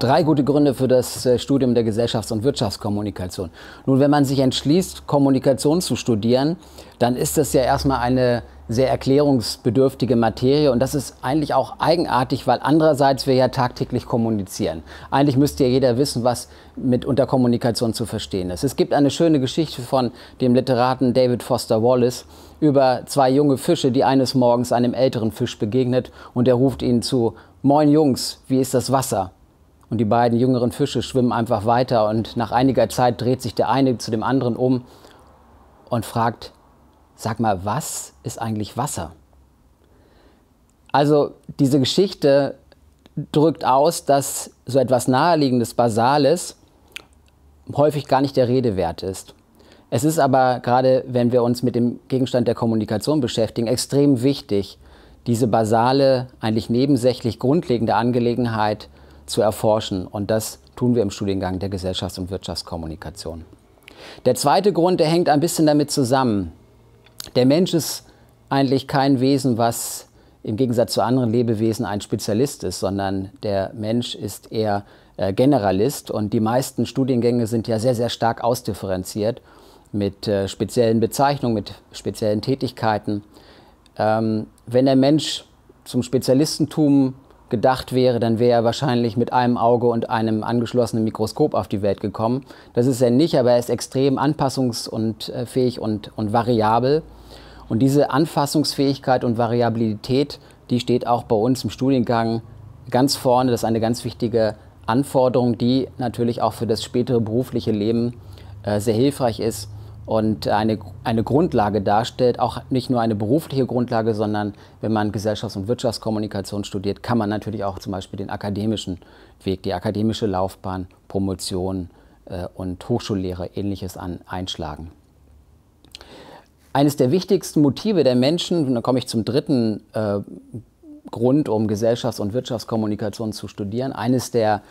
Drei gute Gründe für das äh, Studium der Gesellschafts- und Wirtschaftskommunikation. Nun, wenn man sich entschließt, Kommunikation zu studieren, dann ist das ja erstmal eine sehr erklärungsbedürftige Materie und das ist eigentlich auch eigenartig, weil andererseits wir ja tagtäglich kommunizieren. Eigentlich müsste ja jeder wissen, was mit unter Kommunikation zu verstehen ist. Es gibt eine schöne Geschichte von dem Literaten David Foster Wallace über zwei junge Fische, die eines Morgens einem älteren Fisch begegnet und er ruft ihnen zu, Moin Jungs, wie ist das Wasser? Und die beiden jüngeren Fische schwimmen einfach weiter und nach einiger Zeit dreht sich der eine zu dem anderen um und fragt, sag mal, was ist eigentlich Wasser? Also diese Geschichte drückt aus, dass so etwas Naheliegendes, Basales häufig gar nicht der Rede wert ist. Es ist aber gerade, wenn wir uns mit dem Gegenstand der Kommunikation beschäftigen, extrem wichtig, diese basale, eigentlich nebensächlich grundlegende Angelegenheit zu erforschen. Und das tun wir im Studiengang der Gesellschafts- und Wirtschaftskommunikation. Der zweite Grund, der hängt ein bisschen damit zusammen. Der Mensch ist eigentlich kein Wesen, was im Gegensatz zu anderen Lebewesen ein Spezialist ist, sondern der Mensch ist eher äh, Generalist und die meisten Studiengänge sind ja sehr, sehr stark ausdifferenziert mit äh, speziellen Bezeichnungen, mit speziellen Tätigkeiten. Ähm, wenn der Mensch zum Spezialistentum gedacht wäre, dann wäre er wahrscheinlich mit einem Auge und einem angeschlossenen Mikroskop auf die Welt gekommen. Das ist er nicht, aber er ist extrem anpassungsfähig äh, und, und variabel. Und diese Anpassungsfähigkeit und Variabilität, die steht auch bei uns im Studiengang ganz vorne. Das ist eine ganz wichtige Anforderung, die natürlich auch für das spätere berufliche Leben äh, sehr hilfreich ist und eine, eine Grundlage darstellt, auch nicht nur eine berufliche Grundlage, sondern wenn man Gesellschafts- und Wirtschaftskommunikation studiert, kann man natürlich auch zum Beispiel den akademischen Weg, die akademische Laufbahn, Promotion äh, und Hochschullehre ähnliches an, einschlagen. Eines der wichtigsten Motive der Menschen, und dann komme ich zum dritten äh, Grund, um Gesellschafts- und Wirtschaftskommunikation zu studieren. Eines der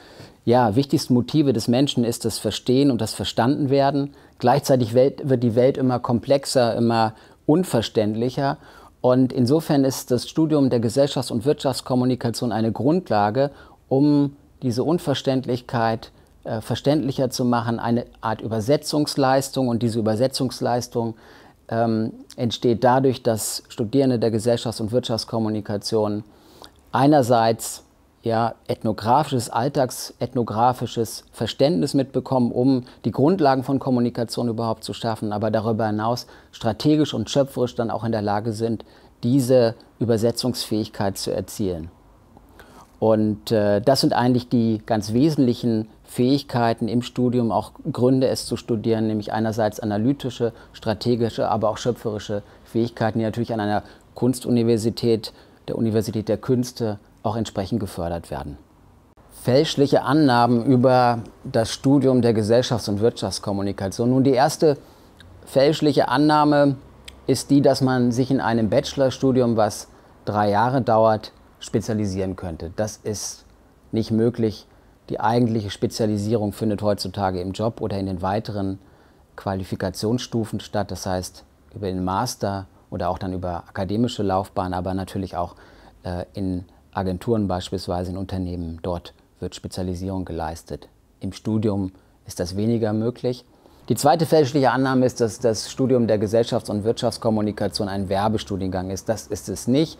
ja, wichtigsten Motive des Menschen ist das Verstehen und das Verstandenwerden. Gleichzeitig wird die Welt immer komplexer, immer unverständlicher. Und insofern ist das Studium der Gesellschafts- und Wirtschaftskommunikation eine Grundlage, um diese Unverständlichkeit äh, verständlicher zu machen, eine Art Übersetzungsleistung und diese Übersetzungsleistung ähm, entsteht dadurch, dass Studierende der Gesellschafts- und Wirtschaftskommunikation einerseits ja, ethnografisches, alltagsethnografisches Verständnis mitbekommen, um die Grundlagen von Kommunikation überhaupt zu schaffen, aber darüber hinaus strategisch und schöpferisch dann auch in der Lage sind, diese Übersetzungsfähigkeit zu erzielen. Und äh, das sind eigentlich die ganz wesentlichen Fähigkeiten im Studium, auch Gründe, es zu studieren, nämlich einerseits analytische, strategische, aber auch schöpferische Fähigkeiten, die natürlich an einer Kunstuniversität, der Universität der Künste, auch entsprechend gefördert werden. Fälschliche Annahmen über das Studium der Gesellschafts- und Wirtschaftskommunikation. Nun, die erste fälschliche Annahme ist die, dass man sich in einem Bachelorstudium, was drei Jahre dauert, spezialisieren könnte. Das ist nicht möglich. Die eigentliche Spezialisierung findet heutzutage im Job oder in den weiteren Qualifikationsstufen statt. Das heißt, über den Master oder auch dann über akademische Laufbahn, aber natürlich auch äh, in Agenturen beispielsweise, in Unternehmen. Dort wird Spezialisierung geleistet. Im Studium ist das weniger möglich. Die zweite fälschliche Annahme ist, dass das Studium der Gesellschafts- und Wirtschaftskommunikation ein Werbestudiengang ist. Das ist es nicht.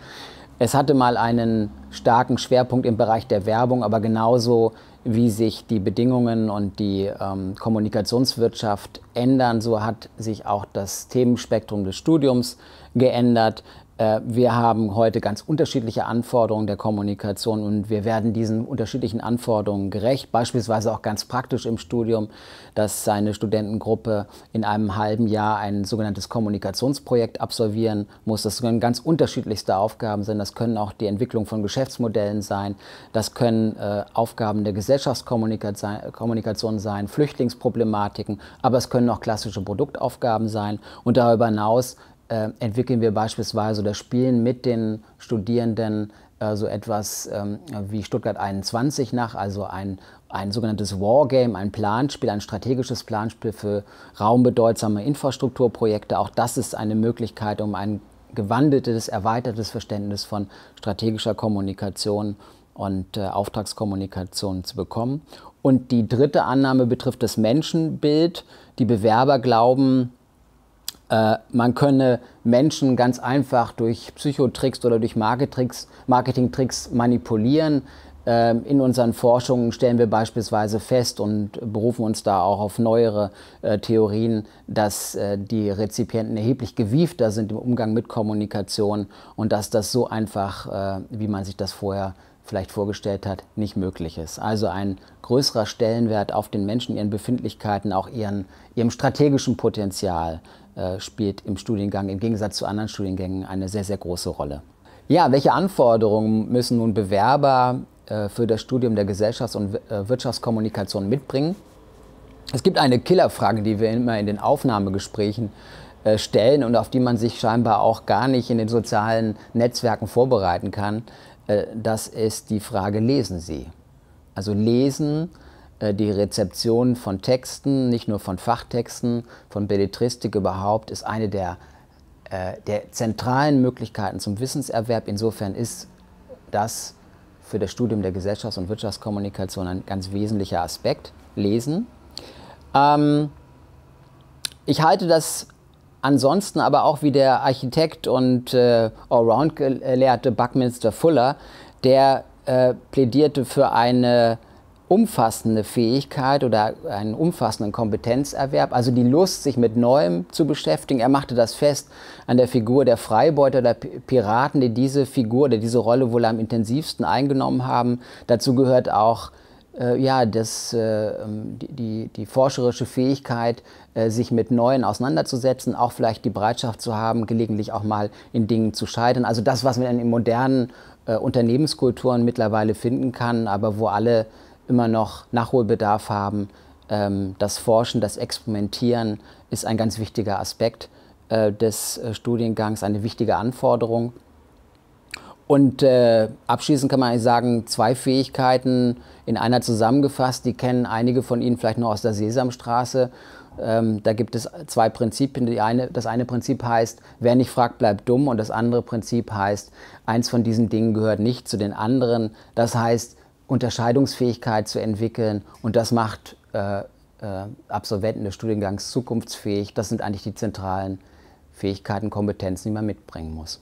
Es hatte mal einen starken Schwerpunkt im Bereich der Werbung, aber genauso wie sich die Bedingungen und die ähm, Kommunikationswirtschaft ändern, so hat sich auch das Themenspektrum des Studiums geändert. Äh, wir haben heute ganz unterschiedliche Anforderungen der Kommunikation und wir werden diesen unterschiedlichen Anforderungen gerecht. Beispielsweise auch ganz praktisch im Studium, dass eine Studentengruppe in einem halben Jahr ein sogenanntes Kommunikationsprojekt absolvieren muss. Das können ganz unterschiedlichste Aufgaben sein. Das können auch die Entwicklung von Geschäftsmodellen sein. Das können äh, Aufgaben der Gesellschaftskommunikation sein, Flüchtlingsproblematiken, aber es können auch klassische Produktaufgaben sein. Und darüber hinaus äh, entwickeln wir beispielsweise oder spielen mit den Studierenden äh, so etwas ähm, wie Stuttgart 21 nach, also ein, ein sogenanntes Wargame, ein Planspiel, ein strategisches Planspiel für raumbedeutsame Infrastrukturprojekte. Auch das ist eine Möglichkeit, um ein gewandeltes, erweitertes Verständnis von strategischer Kommunikation und äh, Auftragskommunikation zu bekommen. Und die dritte Annahme betrifft das Menschenbild. Die Bewerber glauben, äh, man könne Menschen ganz einfach durch Psychotricks oder durch Marketing-Tricks Marketing -Tricks manipulieren. Ähm, in unseren Forschungen stellen wir beispielsweise fest und berufen uns da auch auf neuere äh, Theorien, dass äh, die Rezipienten erheblich gewiefter sind im Umgang mit Kommunikation und dass das so einfach, äh, wie man sich das vorher vielleicht vorgestellt hat, nicht möglich ist. Also ein größerer Stellenwert auf den Menschen, ihren Befindlichkeiten, auch ihren, ihrem strategischen Potenzial äh, spielt im Studiengang im Gegensatz zu anderen Studiengängen eine sehr, sehr große Rolle. Ja, welche Anforderungen müssen nun Bewerber äh, für das Studium der Gesellschafts- und äh, Wirtschaftskommunikation mitbringen? Es gibt eine Killerfrage, die wir immer in den Aufnahmegesprächen stellen und auf die man sich scheinbar auch gar nicht in den sozialen Netzwerken vorbereiten kann. Das ist die Frage, lesen Sie? Also lesen äh, die Rezeption von Texten, nicht nur von Fachtexten, von Belletristik überhaupt, ist eine der, äh, der zentralen Möglichkeiten zum Wissenserwerb. Insofern ist das für das Studium der Gesellschafts- und Wirtschaftskommunikation ein ganz wesentlicher Aspekt, Lesen. Ähm, ich halte das ansonsten aber auch wie der Architekt und äh, Allround-Gelehrte Buckminster Fuller, der äh, plädierte für eine umfassende Fähigkeit oder einen umfassenden Kompetenzerwerb, also die Lust, sich mit Neuem zu beschäftigen. Er machte das fest an der Figur der Freibeuter oder Piraten, die diese Figur oder diese Rolle wohl am intensivsten eingenommen haben. Dazu gehört auch äh, ja, das, äh, ähm, die, die, forscherische Fähigkeit, äh, sich mit Neuen auseinanderzusetzen, auch vielleicht die Bereitschaft zu haben, gelegentlich auch mal in Dingen zu scheitern. Also das, was man in modernen äh, Unternehmenskulturen mittlerweile finden kann, aber wo alle immer noch Nachholbedarf haben. Ähm, das Forschen, das Experimentieren ist ein ganz wichtiger Aspekt äh, des äh, Studiengangs, eine wichtige Anforderung. Und äh, abschließend kann man eigentlich sagen, zwei Fähigkeiten in einer zusammengefasst, die kennen einige von Ihnen vielleicht noch aus der Sesamstraße. Ähm, da gibt es zwei Prinzipien. Eine, das eine Prinzip heißt, wer nicht fragt, bleibt dumm. Und das andere Prinzip heißt, eins von diesen Dingen gehört nicht zu den anderen. Das heißt, Unterscheidungsfähigkeit zu entwickeln. Und das macht äh, äh, Absolventen des Studiengangs zukunftsfähig. Das sind eigentlich die zentralen Fähigkeiten, Kompetenzen, die man mitbringen muss.